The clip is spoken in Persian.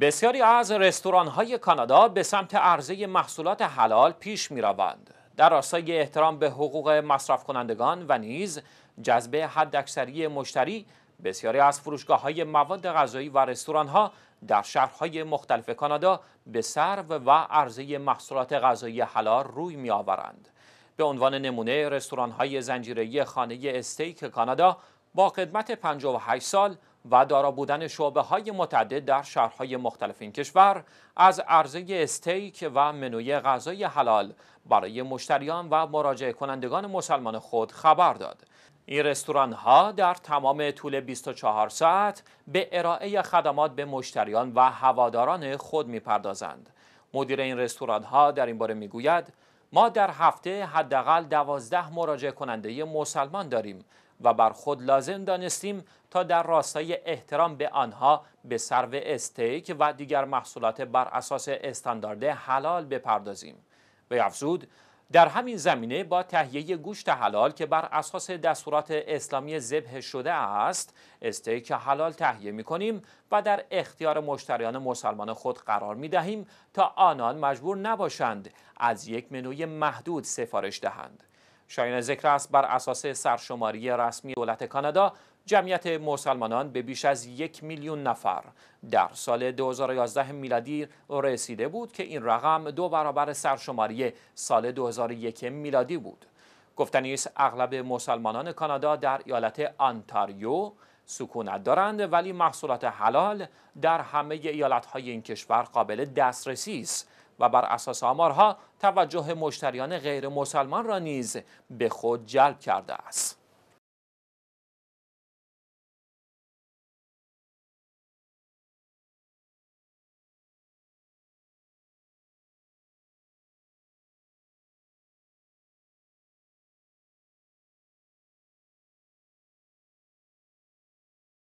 بسیاری از رستوران های کانادا به سمت عرضه محصولات حلال پیش می در راستای احترام به حقوق مصرف کنندگان و نیز جذب حداکثری مشتری بسیاری از فروشگاه های مواد غذایی و رستوران ها در شهرهای مختلف کانادا به سرو و عرضه محصولات غذایی حلال روی می آورند. به عنوان نمونه رستوران های خانه استیک کانادا با خدمت 58 سال و دارا بودن شعبه های متعدد در شهرهای مختلف این کشور از عرضه استیک و منوی غذای حلال برای مشتریان و مراجعه کنندگان مسلمان خود خبر داد. این رستوران ها در تمام طول 24 ساعت به ارائه خدمات به مشتریان و هواداران خود میپردازند. مدیر این رستوران ها در این باره گوید ما در هفته حداقل دوازده مراجع کننده مسلمان داریم و بر خود لازم دانستیم تا در راستای احترام به آنها به سرو استیک و دیگر محصولات بر اساس استاندارد حلال بپردازیم. به افزود در همین زمینه با تهیه گوشت حلال که بر اساس دستورات اسلامی ذبح شده است استیک حلال تهیه می کنیم و در اختیار مشتریان مسلمان خود قرار می دهیم تا آنان مجبور نباشند از یک منوی محدود سفارش دهند شاین ذکر است بر اساس سرشماری رسمی دولت کانادا جمعیت مسلمانان به بیش از یک میلیون نفر در سال 2011 میلادی رسیده بود که این رقم دو برابر سرشماری سال 2001 میلادی بود گفتنی اغلب مسلمانان کانادا در ایالت آنتاریو سکونت دارند ولی محصولات حلال در همه ایالت‌های این کشور قابل دسترسی است و بر اساس آمارها توجه مشتریان غیر مسلمان را نیز به خود جلب کرده است.